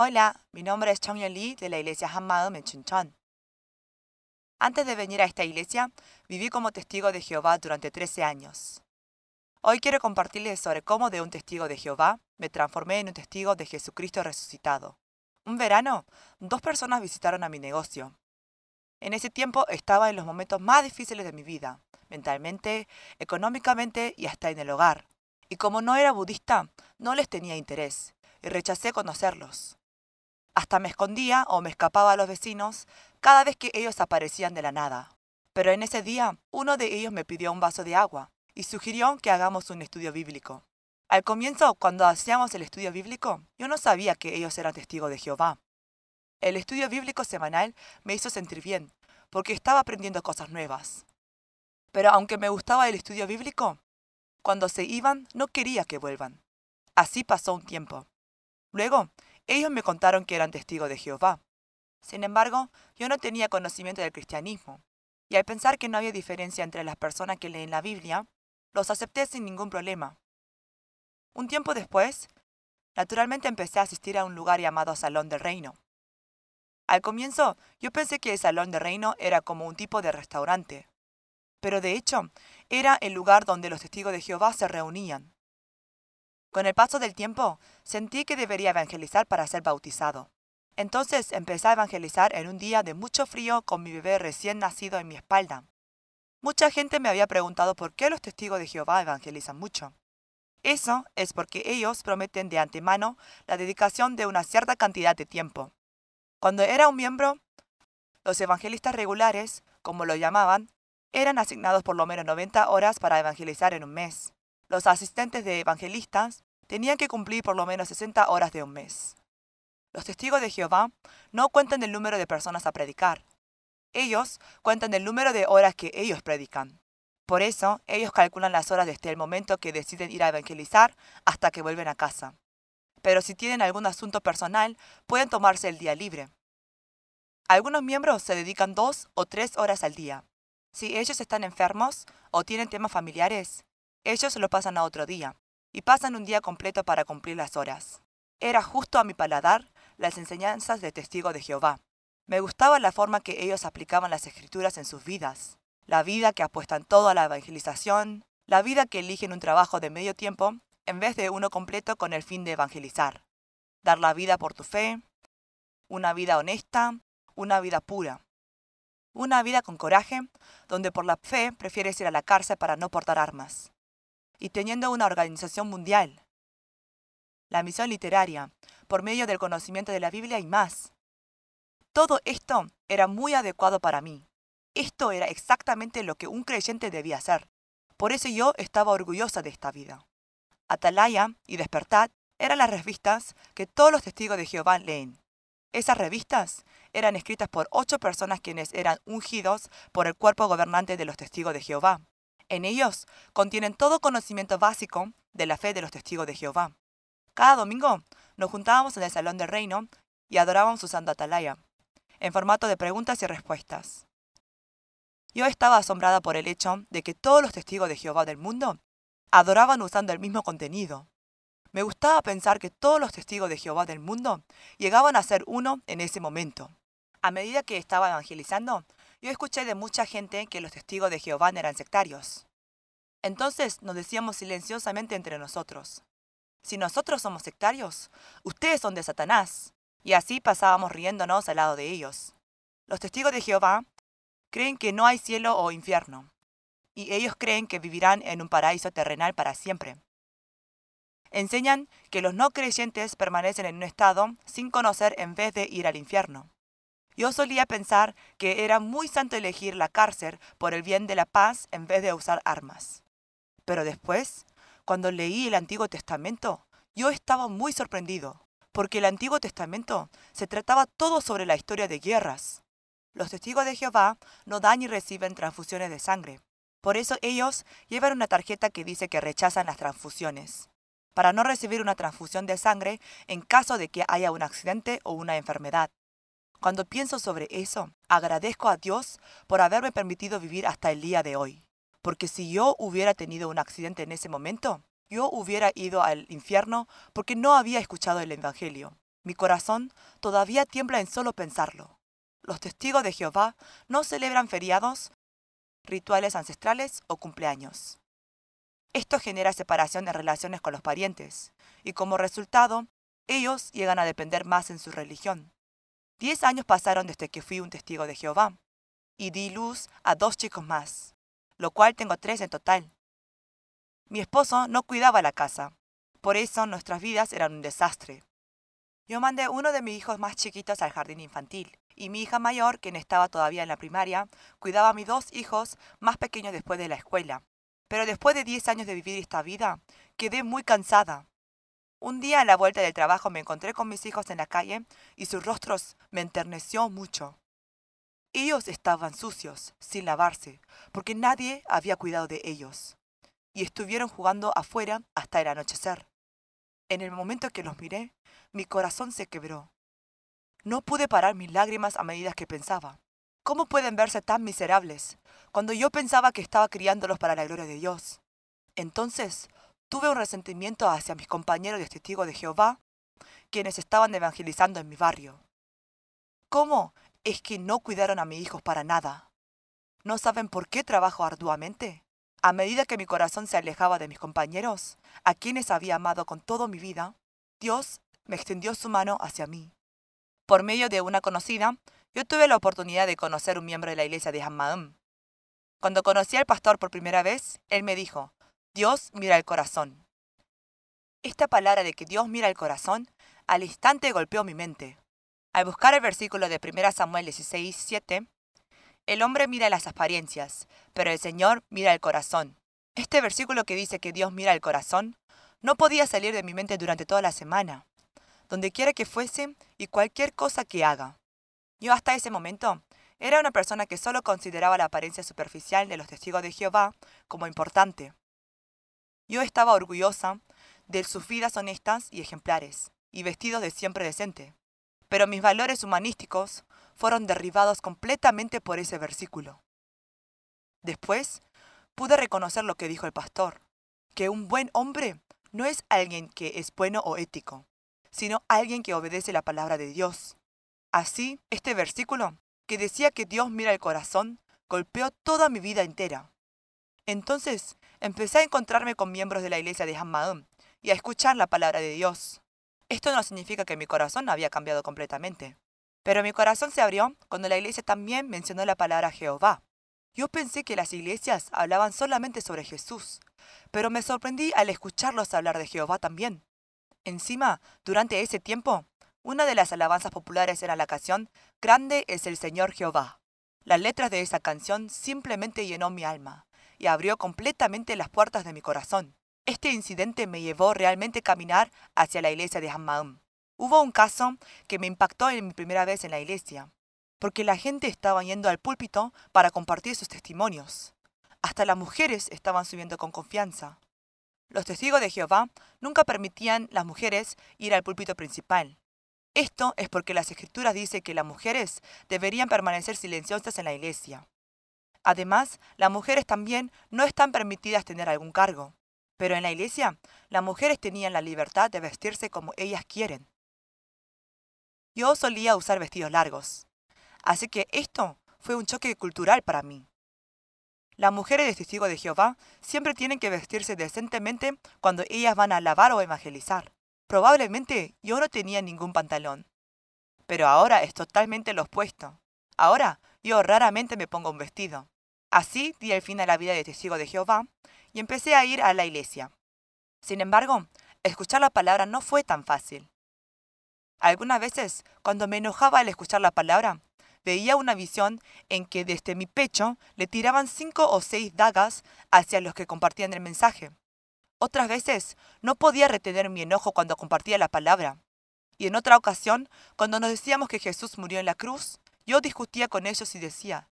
Hola, mi nombre es Chong Yun Lee de la iglesia Hanmaum en Antes de venir a esta iglesia, viví como testigo de Jehová durante 13 años. Hoy quiero compartirles sobre cómo de un testigo de Jehová me transformé en un testigo de Jesucristo resucitado. Un verano, dos personas visitaron a mi negocio. En ese tiempo estaba en los momentos más difíciles de mi vida, mentalmente, económicamente y hasta en el hogar. Y como no era budista, no les tenía interés y rechacé conocerlos. Hasta me escondía o me escapaba a los vecinos cada vez que ellos aparecían de la nada. Pero en ese día, uno de ellos me pidió un vaso de agua y sugirió que hagamos un estudio bíblico. Al comienzo, cuando hacíamos el estudio bíblico, yo no sabía que ellos eran testigos de Jehová. El estudio bíblico semanal me hizo sentir bien, porque estaba aprendiendo cosas nuevas. Pero aunque me gustaba el estudio bíblico, cuando se iban no quería que vuelvan. Así pasó un tiempo. Luego, ellos me contaron que eran testigos de Jehová. Sin embargo, yo no tenía conocimiento del cristianismo, y al pensar que no había diferencia entre las personas que leen la Biblia, los acepté sin ningún problema. Un tiempo después, naturalmente empecé a asistir a un lugar llamado Salón del Reino. Al comienzo, yo pensé que el Salón del Reino era como un tipo de restaurante, pero de hecho, era el lugar donde los testigos de Jehová se reunían. Con el paso del tiempo, sentí que debería evangelizar para ser bautizado. Entonces empecé a evangelizar en un día de mucho frío con mi bebé recién nacido en mi espalda. Mucha gente me había preguntado por qué los testigos de Jehová evangelizan mucho. Eso es porque ellos prometen de antemano la dedicación de una cierta cantidad de tiempo. Cuando era un miembro, los evangelistas regulares, como lo llamaban, eran asignados por lo menos 90 horas para evangelizar en un mes. Los asistentes de evangelistas tenían que cumplir por lo menos 60 horas de un mes. Los testigos de Jehová no cuentan el número de personas a predicar. Ellos cuentan el número de horas que ellos predican. Por eso, ellos calculan las horas desde el momento que deciden ir a evangelizar hasta que vuelven a casa. Pero si tienen algún asunto personal, pueden tomarse el día libre. Algunos miembros se dedican dos o tres horas al día. Si ellos están enfermos o tienen temas familiares, ellos lo pasan a otro día y pasan un día completo para cumplir las horas. Era justo a mi paladar las enseñanzas de testigo de Jehová. Me gustaba la forma que ellos aplicaban las escrituras en sus vidas, la vida que apuestan todo a la evangelización, la vida que eligen un trabajo de medio tiempo en vez de uno completo con el fin de evangelizar, dar la vida por tu fe, una vida honesta, una vida pura, una vida con coraje, donde por la fe prefieres ir a la cárcel para no portar armas, y teniendo una organización mundial. La misión literaria, por medio del conocimiento de la Biblia y más. Todo esto era muy adecuado para mí. Esto era exactamente lo que un creyente debía hacer. Por eso yo estaba orgullosa de esta vida. Atalaya y Despertad eran las revistas que todos los testigos de Jehová leen. Esas revistas eran escritas por ocho personas quienes eran ungidos por el cuerpo gobernante de los testigos de Jehová. En ellos contienen todo conocimiento básico de la fe de los testigos de Jehová. Cada domingo nos juntábamos en el Salón del Reino y adorábamos usando atalaya, en formato de preguntas y respuestas. Yo estaba asombrada por el hecho de que todos los testigos de Jehová del mundo adoraban usando el mismo contenido. Me gustaba pensar que todos los testigos de Jehová del mundo llegaban a ser uno en ese momento. A medida que estaba evangelizando, yo escuché de mucha gente que los testigos de Jehová eran sectarios. Entonces nos decíamos silenciosamente entre nosotros, si nosotros somos sectarios, ustedes son de Satanás. Y así pasábamos riéndonos al lado de ellos. Los testigos de Jehová creen que no hay cielo o infierno, y ellos creen que vivirán en un paraíso terrenal para siempre. Enseñan que los no creyentes permanecen en un estado sin conocer en vez de ir al infierno. Yo solía pensar que era muy santo elegir la cárcel por el bien de la paz en vez de usar armas. Pero después, cuando leí el Antiguo Testamento, yo estaba muy sorprendido, porque el Antiguo Testamento se trataba todo sobre la historia de guerras. Los testigos de Jehová no dan ni reciben transfusiones de sangre. Por eso ellos llevan una tarjeta que dice que rechazan las transfusiones, para no recibir una transfusión de sangre en caso de que haya un accidente o una enfermedad. Cuando pienso sobre eso, agradezco a Dios por haberme permitido vivir hasta el día de hoy. Porque si yo hubiera tenido un accidente en ese momento, yo hubiera ido al infierno porque no había escuchado el Evangelio. Mi corazón todavía tiembla en solo pensarlo. Los testigos de Jehová no celebran feriados, rituales ancestrales o cumpleaños. Esto genera separación en relaciones con los parientes, y como resultado, ellos llegan a depender más en su religión. Diez años pasaron desde que fui un testigo de Jehová, y di luz a dos chicos más, lo cual tengo tres en total. Mi esposo no cuidaba la casa, por eso nuestras vidas eran un desastre. Yo mandé uno de mis hijos más chiquitos al jardín infantil, y mi hija mayor, quien estaba todavía en la primaria, cuidaba a mis dos hijos más pequeños después de la escuela. Pero después de diez años de vivir esta vida, quedé muy cansada. Un día a la vuelta del trabajo me encontré con mis hijos en la calle y sus rostros me enterneció mucho. Ellos estaban sucios, sin lavarse, porque nadie había cuidado de ellos, y estuvieron jugando afuera hasta el anochecer. En el momento que los miré, mi corazón se quebró. No pude parar mis lágrimas a medida que pensaba. ¿Cómo pueden verse tan miserables cuando yo pensaba que estaba criándolos para la gloria de Dios? Entonces Tuve un resentimiento hacia mis compañeros de testigos de Jehová, quienes estaban evangelizando en mi barrio. ¿Cómo es que no cuidaron a mis hijos para nada? ¿No saben por qué trabajo arduamente? A medida que mi corazón se alejaba de mis compañeros, a quienes había amado con toda mi vida, Dios me extendió su mano hacia mí. Por medio de una conocida, yo tuve la oportunidad de conocer un miembro de la iglesia de Hammaum. Cuando conocí al pastor por primera vez, él me dijo, Dios mira el corazón. Esta palabra de que Dios mira el corazón al instante golpeó mi mente. Al buscar el versículo de 1 Samuel 16, 7, el hombre mira las apariencias, pero el Señor mira el corazón. Este versículo que dice que Dios mira el corazón no podía salir de mi mente durante toda la semana, donde quiera que fuese y cualquier cosa que haga. Yo hasta ese momento era una persona que solo consideraba la apariencia superficial de los testigos de Jehová como importante. Yo estaba orgullosa de sus vidas honestas y ejemplares, y vestidos de siempre decente. Pero mis valores humanísticos fueron derribados completamente por ese versículo. Después, pude reconocer lo que dijo el pastor, que un buen hombre no es alguien que es bueno o ético, sino alguien que obedece la palabra de Dios. Así, este versículo, que decía que Dios mira el corazón, golpeó toda mi vida entera. Entonces, empecé a encontrarme con miembros de la iglesia de Hamadum y a escuchar la palabra de Dios. Esto no significa que mi corazón había cambiado completamente, pero mi corazón se abrió cuando la iglesia también mencionó la palabra Jehová. Yo pensé que las iglesias hablaban solamente sobre Jesús, pero me sorprendí al escucharlos hablar de Jehová también. Encima, durante ese tiempo, una de las alabanzas populares era la canción Grande es el Señor Jehová. Las letras de esa canción simplemente llenó mi alma y abrió completamente las puertas de mi corazón. Este incidente me llevó realmente a caminar hacia la iglesia de Hammam. Hubo un caso que me impactó en mi primera vez en la iglesia, porque la gente estaba yendo al púlpito para compartir sus testimonios. Hasta las mujeres estaban subiendo con confianza. Los testigos de Jehová nunca permitían las mujeres ir al púlpito principal. Esto es porque las escrituras dicen que las mujeres deberían permanecer silenciosas en la iglesia. Además, las mujeres también no están permitidas tener algún cargo. Pero en la iglesia, las mujeres tenían la libertad de vestirse como ellas quieren. Yo solía usar vestidos largos, así que esto fue un choque cultural para mí. Las mujeres de testigo de Jehová siempre tienen que vestirse decentemente cuando ellas van a lavar o evangelizar. Probablemente yo no tenía ningún pantalón, pero ahora es totalmente lo opuesto. Ahora, yo raramente me pongo un vestido. Así di el fin a la vida de testigo de Jehová y empecé a ir a la iglesia. Sin embargo, escuchar la palabra no fue tan fácil. Algunas veces, cuando me enojaba al escuchar la palabra, veía una visión en que desde mi pecho le tiraban cinco o seis dagas hacia los que compartían el mensaje. Otras veces no podía retener mi enojo cuando compartía la palabra. Y en otra ocasión, cuando nos decíamos que Jesús murió en la cruz, yo discutía con ellos y decía,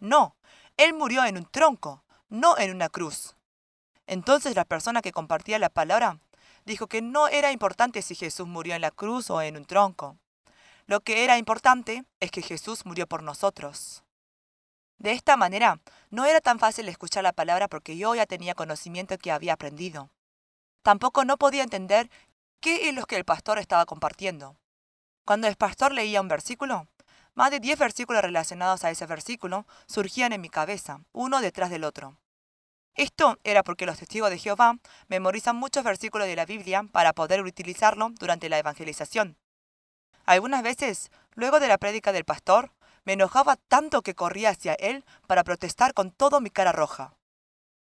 no, él murió en un tronco, no en una cruz. Entonces la persona que compartía la palabra dijo que no era importante si Jesús murió en la cruz o en un tronco. Lo que era importante es que Jesús murió por nosotros. De esta manera, no era tan fácil escuchar la palabra porque yo ya tenía conocimiento que había aprendido. Tampoco no podía entender qué es lo que el pastor estaba compartiendo. Cuando el pastor leía un versículo, más de diez versículos relacionados a ese versículo surgían en mi cabeza, uno detrás del otro. Esto era porque los testigos de Jehová memorizan muchos versículos de la Biblia para poder utilizarlo durante la evangelización. Algunas veces, luego de la prédica del pastor, me enojaba tanto que corría hacia él para protestar con todo mi cara roja.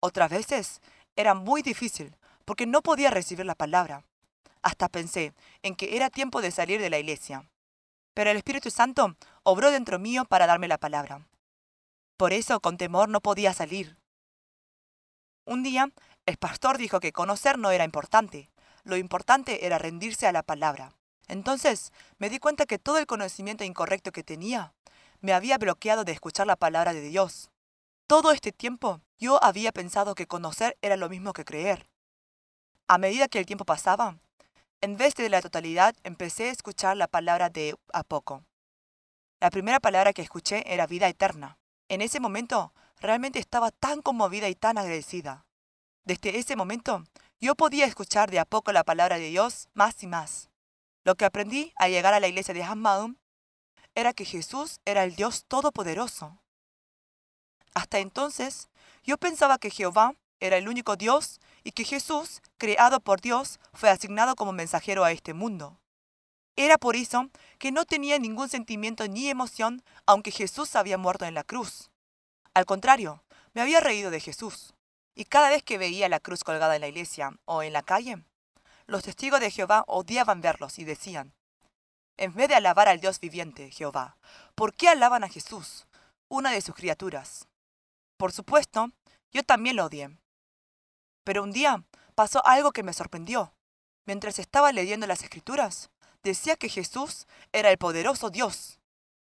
Otras veces era muy difícil porque no podía recibir la palabra. Hasta pensé en que era tiempo de salir de la iglesia pero el Espíritu Santo obró dentro mío para darme la palabra. Por eso con temor no podía salir. Un día, el pastor dijo que conocer no era importante, lo importante era rendirse a la palabra. Entonces me di cuenta que todo el conocimiento incorrecto que tenía me había bloqueado de escuchar la palabra de Dios. Todo este tiempo yo había pensado que conocer era lo mismo que creer. A medida que el tiempo pasaba, en vez de la totalidad, empecé a escuchar la palabra de a poco. La primera palabra que escuché era vida eterna. En ese momento, realmente estaba tan conmovida y tan agradecida. Desde ese momento, yo podía escuchar de a poco la palabra de Dios más y más. Lo que aprendí al llegar a la iglesia de Hammaum era que Jesús era el Dios Todopoderoso. Hasta entonces, yo pensaba que Jehová era el único Dios y que Jesús, creado por Dios, fue asignado como mensajero a este mundo. Era por eso que no tenía ningún sentimiento ni emoción, aunque Jesús había muerto en la cruz. Al contrario, me había reído de Jesús. Y cada vez que veía la cruz colgada en la iglesia o en la calle, los testigos de Jehová odiaban verlos y decían, en vez de alabar al Dios viviente, Jehová, ¿por qué alaban a Jesús, una de sus criaturas? Por supuesto, yo también lo odié, pero un día pasó algo que me sorprendió. Mientras estaba leyendo las escrituras, decía que Jesús era el poderoso Dios.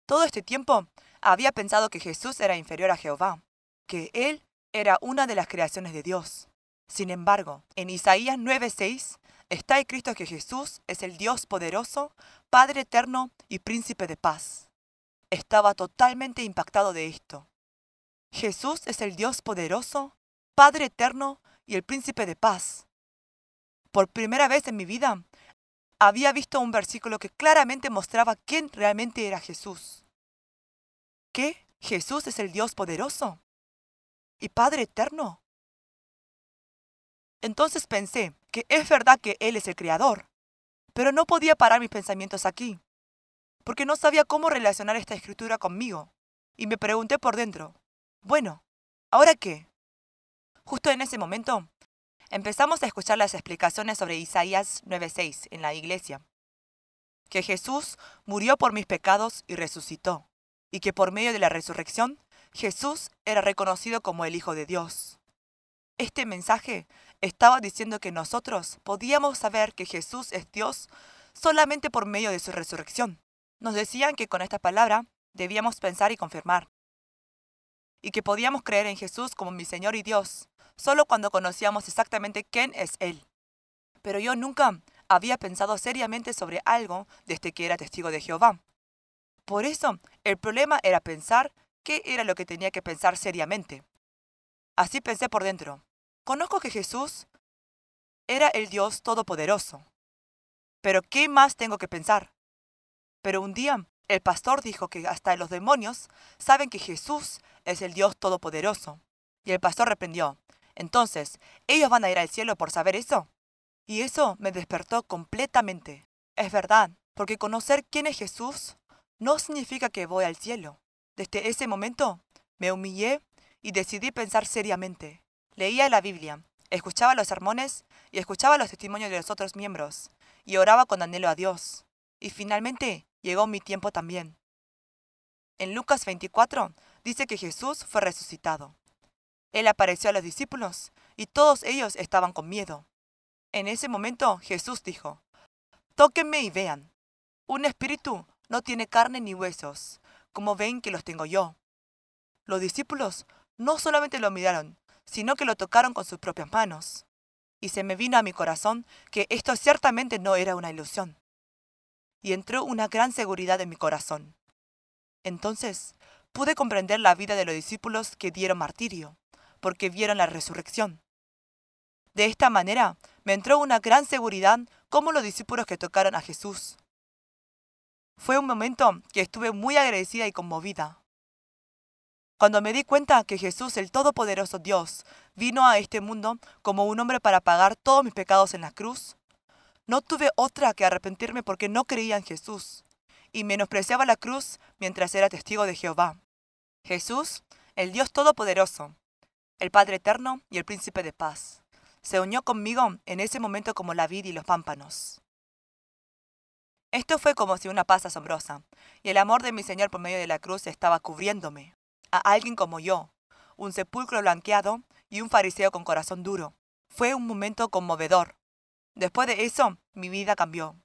Todo este tiempo había pensado que Jesús era inferior a Jehová, que él era una de las creaciones de Dios. Sin embargo, en Isaías 9:6 está escrito que Jesús es el Dios poderoso, Padre eterno y príncipe de paz. Estaba totalmente impactado de esto. Jesús es el Dios poderoso, Padre eterno y el príncipe de paz. Por primera vez en mi vida había visto un versículo que claramente mostraba quién realmente era Jesús. ¿Qué? Jesús es el Dios poderoso y Padre eterno. Entonces pensé que es verdad que Él es el Creador, pero no podía parar mis pensamientos aquí, porque no sabía cómo relacionar esta escritura conmigo, y me pregunté por dentro, bueno, ¿ahora qué? Justo en ese momento, empezamos a escuchar las explicaciones sobre Isaías 9:6 en la iglesia. Que Jesús murió por mis pecados y resucitó, y que por medio de la resurrección, Jesús era reconocido como el Hijo de Dios. Este mensaje estaba diciendo que nosotros podíamos saber que Jesús es Dios solamente por medio de su resurrección. Nos decían que con esta palabra debíamos pensar y confirmar, y que podíamos creer en Jesús como mi Señor y Dios, solo cuando conocíamos exactamente quién es Él. Pero yo nunca había pensado seriamente sobre algo desde que era testigo de Jehová. Por eso, el problema era pensar qué era lo que tenía que pensar seriamente. Así pensé por dentro. Conozco que Jesús era el Dios Todopoderoso. Pero ¿qué más tengo que pensar? Pero un día el pastor dijo que hasta los demonios saben que Jesús es el Dios Todopoderoso. Y el pastor reprendió, entonces, ¿ellos van a ir al cielo por saber eso? Y eso me despertó completamente. Es verdad, porque conocer quién es Jesús no significa que voy al cielo. Desde ese momento me humillé y decidí pensar seriamente. Leía la Biblia, escuchaba los sermones y escuchaba los testimonios de los otros miembros, y oraba con anhelo a Dios. Y finalmente llegó mi tiempo también. En Lucas 24 dice que Jesús fue resucitado. Él apareció a los discípulos y todos ellos estaban con miedo. En ese momento Jesús dijo, Tóquenme y vean. Un espíritu no tiene carne ni huesos, como ven que los tengo yo. Los discípulos no solamente lo miraron, sino que lo tocaron con sus propias manos. Y se me vino a mi corazón que esto ciertamente no era una ilusión. Y entró una gran seguridad en mi corazón. Entonces pude comprender la vida de los discípulos que dieron martirio porque vieron la resurrección. De esta manera, me entró una gran seguridad como los discípulos que tocaron a Jesús. Fue un momento que estuve muy agradecida y conmovida. Cuando me di cuenta que Jesús, el Todopoderoso Dios, vino a este mundo como un hombre para pagar todos mis pecados en la cruz, no tuve otra que arrepentirme porque no creía en Jesús y menospreciaba la cruz mientras era testigo de Jehová. Jesús, el Dios Todopoderoso, el Padre Eterno y el Príncipe de Paz. Se unió conmigo en ese momento como la vid y los pámpanos. Esto fue como si una paz asombrosa, y el amor de mi Señor por medio de la cruz estaba cubriéndome. A alguien como yo, un sepulcro blanqueado y un fariseo con corazón duro. Fue un momento conmovedor. Después de eso, mi vida cambió.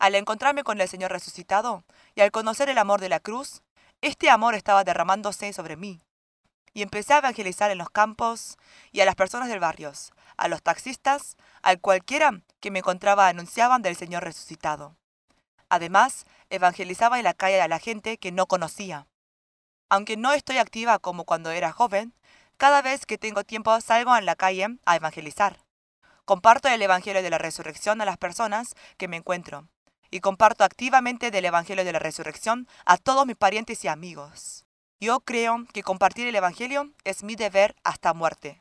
Al encontrarme con el Señor resucitado y al conocer el amor de la cruz, este amor estaba derramándose sobre mí y empecé a evangelizar en los campos y a las personas del barrio, a los taxistas, a cualquiera que me encontraba anunciaban del Señor resucitado. Además, evangelizaba en la calle a la gente que no conocía. Aunque no estoy activa como cuando era joven, cada vez que tengo tiempo salgo en la calle a evangelizar. Comparto el Evangelio de la Resurrección a las personas que me encuentro y comparto activamente del Evangelio de la Resurrección a todos mis parientes y amigos. Yo creo que compartir el Evangelio es mi deber hasta muerte.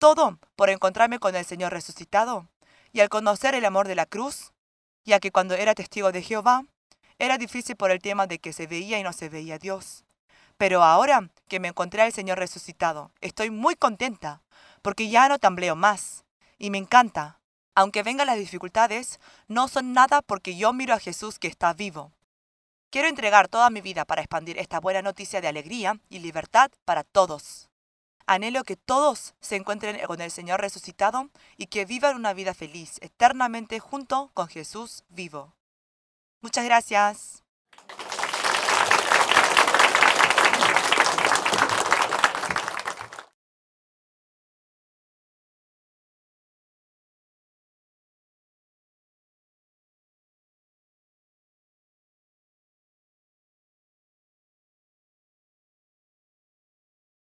Todo por encontrarme con el Señor resucitado y al conocer el amor de la cruz, ya que cuando era testigo de Jehová, era difícil por el tema de que se veía y no se veía Dios. Pero ahora que me encontré al Señor resucitado, estoy muy contenta, porque ya no tambleo más, y me encanta. Aunque vengan las dificultades, no son nada porque yo miro a Jesús que está vivo. Quiero entregar toda mi vida para expandir esta buena noticia de alegría y libertad para todos. Anhelo que todos se encuentren con el Señor resucitado y que vivan una vida feliz eternamente junto con Jesús vivo. Muchas gracias.